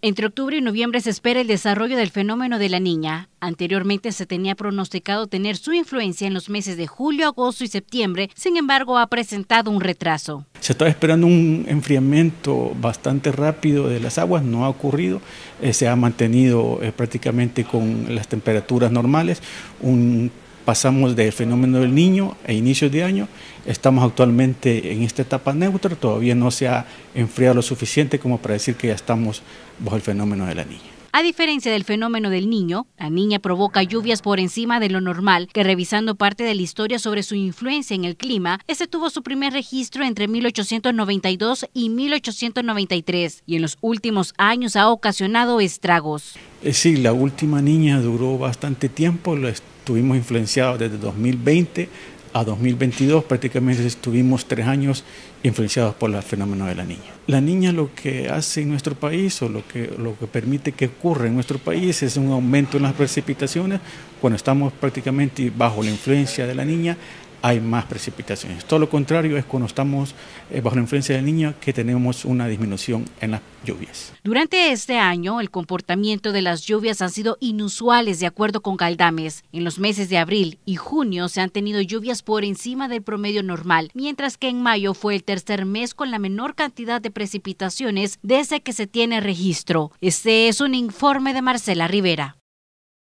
Entre octubre y noviembre se espera el desarrollo del fenómeno de la niña. Anteriormente se tenía pronosticado tener su influencia en los meses de julio, agosto y septiembre, sin embargo ha presentado un retraso. Se estaba esperando un enfriamiento bastante rápido de las aguas, no ha ocurrido, eh, se ha mantenido eh, prácticamente con las temperaturas normales, un pasamos del fenómeno del niño a inicios de año, estamos actualmente en esta etapa neutra, todavía no se ha enfriado lo suficiente como para decir que ya estamos bajo el fenómeno de la niña. A diferencia del fenómeno del niño, la niña provoca lluvias por encima de lo normal, que revisando parte de la historia sobre su influencia en el clima, este tuvo su primer registro entre 1892 y 1893 y en los últimos años ha ocasionado estragos. Eh, sí, la última niña duró bastante tiempo, lo estuvimos influenciados desde 2020 a 2022 prácticamente estuvimos tres años influenciados por el fenómeno de la niña. La niña lo que hace en nuestro país o lo que, lo que permite que ocurra en nuestro país es un aumento en las precipitaciones cuando estamos prácticamente bajo la influencia de la niña hay más precipitaciones. Todo lo contrario es cuando estamos eh, bajo la influencia del niño que tenemos una disminución en las lluvias. Durante este año, el comportamiento de las lluvias han sido inusuales de acuerdo con Galdames. En los meses de abril y junio se han tenido lluvias por encima del promedio normal, mientras que en mayo fue el tercer mes con la menor cantidad de precipitaciones desde que se tiene registro. Este es un informe de Marcela Rivera.